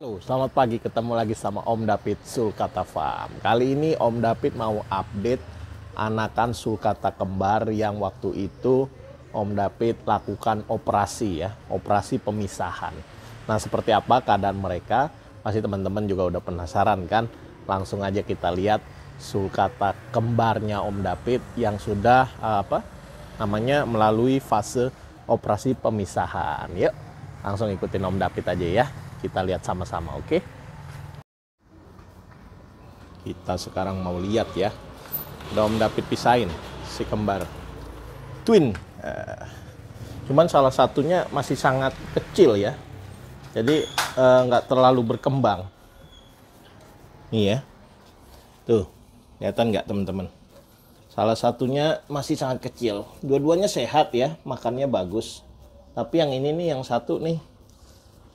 Halo, selamat pagi. Ketemu lagi sama Om David Sulkata Farm. Kali ini Om David mau update anakan sulkata kembar yang waktu itu Om David lakukan operasi ya, operasi pemisahan. Nah, seperti apa keadaan mereka? Pasti teman-teman juga udah penasaran kan? Langsung aja kita lihat sulkata kembarnya Om David yang sudah eh, apa? Namanya melalui fase operasi pemisahan. Yuk, langsung ikutin Om David aja ya. Kita lihat sama-sama, oke? Kita sekarang mau lihat ya. Dom David pisahin si kembar twin. Eh, cuman salah satunya masih sangat kecil ya. Jadi eh, nggak terlalu berkembang. Nih ya. Tuh, kelihatan nggak teman-teman? Salah satunya masih sangat kecil. Dua-duanya sehat ya, makannya bagus. Tapi yang ini nih, yang satu nih,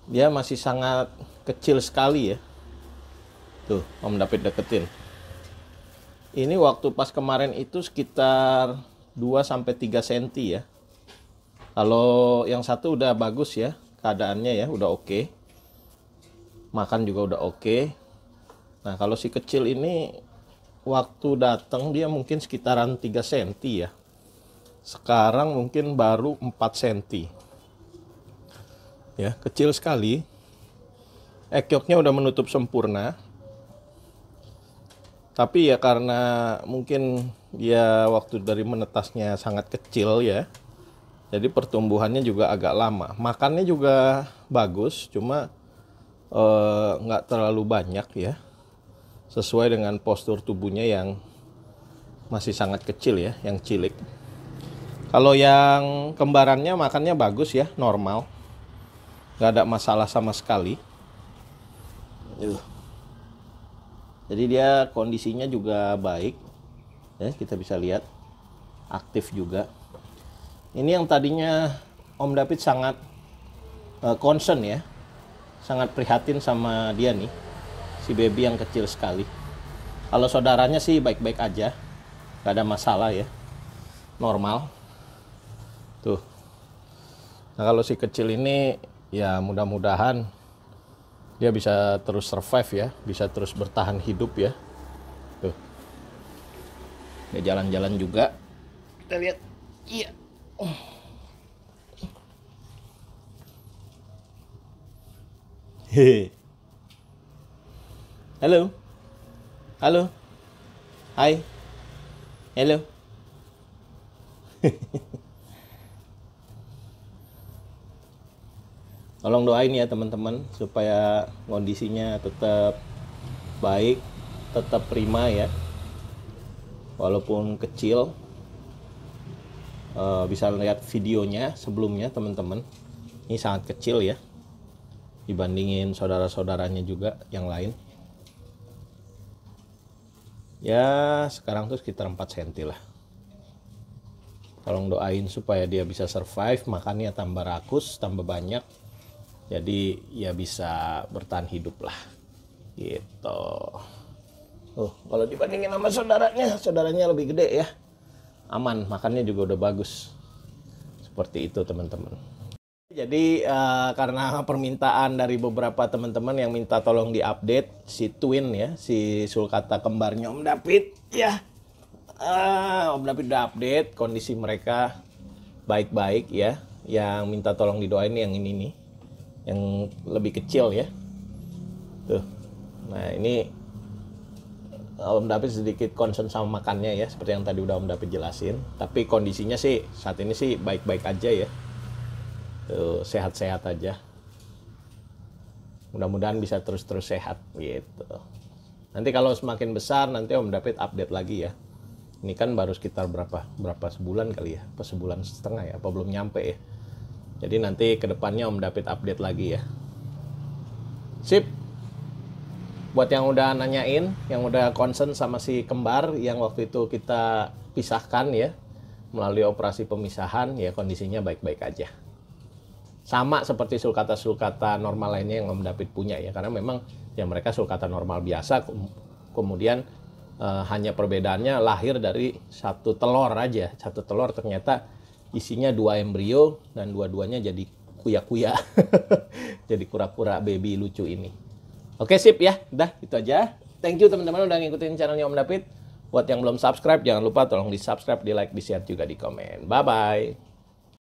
dia masih sangat kecil sekali ya tuh Om David deketin ini waktu pas kemarin itu sekitar 2 3 cm ya kalau yang satu udah bagus ya keadaannya ya udah oke okay. makan juga udah oke okay. nah kalau si kecil ini waktu datang dia mungkin sekitaran 3 cm ya sekarang mungkin baru 4 cm ya kecil sekali ekyoknya udah menutup sempurna tapi ya karena mungkin dia waktu dari menetasnya sangat kecil ya jadi pertumbuhannya juga agak lama makannya juga bagus cuma eh, nggak eh, terlalu banyak ya sesuai dengan postur tubuhnya yang masih sangat kecil ya yang cilik kalau yang kembarannya makannya bagus ya normal nggak ada masalah sama sekali jadi dia kondisinya juga baik ya kita bisa lihat aktif juga ini yang tadinya Om David sangat uh, concern ya sangat prihatin sama dia nih si baby yang kecil sekali kalau saudaranya sih baik-baik aja nggak ada masalah ya normal tuh nah kalau si kecil ini ya mudah-mudahan dia bisa terus survive ya, bisa terus bertahan hidup ya. Tuh. Dia jalan-jalan juga. Kita lihat. Iya. Hehe. Halo. Halo. Hai. Halo. tolong doain ya teman-teman supaya kondisinya tetap baik tetap prima ya walaupun kecil eh, bisa lihat videonya sebelumnya teman-teman ini sangat kecil ya dibandingin saudara-saudaranya juga yang lain ya sekarang tuh sekitar 4 cm lah tolong doain supaya dia bisa survive makannya tambah rakus tambah banyak jadi ya bisa bertahan hidup lah gitu oh kalau dibandingin sama saudaranya saudaranya lebih gede ya aman makannya juga udah bagus seperti itu teman-teman jadi uh, karena permintaan dari beberapa teman-teman yang minta tolong diupdate si Twin ya si sulkata kembarnya Om David ya uh, Om David udah update kondisi mereka baik-baik ya yang minta tolong didoain yang ini nih yang lebih kecil ya tuh nah ini Om David sedikit concern sama makannya ya seperti yang tadi udah Om David jelasin tapi kondisinya sih saat ini sih baik-baik aja ya sehat-sehat aja mudah-mudahan bisa terus-terus sehat gitu nanti kalau semakin besar nanti Om David update lagi ya ini kan baru sekitar berapa berapa sebulan kali ya apa sebulan setengah ya apa belum nyampe ya jadi nanti kedepannya Om David update lagi ya. Sip. Buat yang udah nanyain, yang udah concern sama si kembar yang waktu itu kita pisahkan ya melalui operasi pemisahan ya kondisinya baik-baik aja. Sama seperti sulkata-sulkata normal lainnya yang Om David punya ya karena memang ya mereka sulkata normal biasa kemudian eh, hanya perbedaannya lahir dari satu telur aja. Satu telur ternyata isinya dua embrio dan dua-duanya jadi kuya-kuya. jadi kura-kura baby lucu ini. Oke, sip ya. dah itu aja. Thank you teman-teman udah ngikutin channelnya Om David. Buat yang belum subscribe, jangan lupa tolong di-subscribe, di-like, di-share juga di komen. Bye-bye.